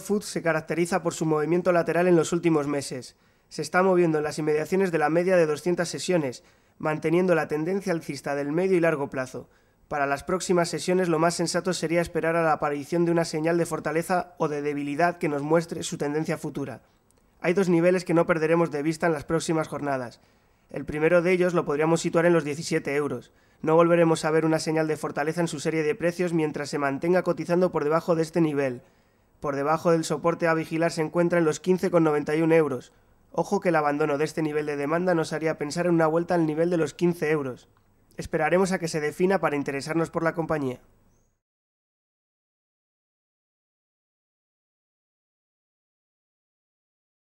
Foods se caracteriza por su movimiento lateral en los últimos meses. Se está moviendo en las inmediaciones de la media de 200 sesiones, manteniendo la tendencia alcista del medio y largo plazo. Para las próximas sesiones lo más sensato sería esperar a la aparición de una señal de fortaleza o de debilidad que nos muestre su tendencia futura. Hay dos niveles que no perderemos de vista en las próximas jornadas. El primero de ellos lo podríamos situar en los 17 euros. No volveremos a ver una señal de fortaleza en su serie de precios mientras se mantenga cotizando por debajo de este nivel. Por debajo del soporte a vigilar se encuentran los 15,91 euros. Ojo que el abandono de este nivel de demanda nos haría pensar en una vuelta al nivel de los 15 euros. Esperaremos a que se defina para interesarnos por la compañía.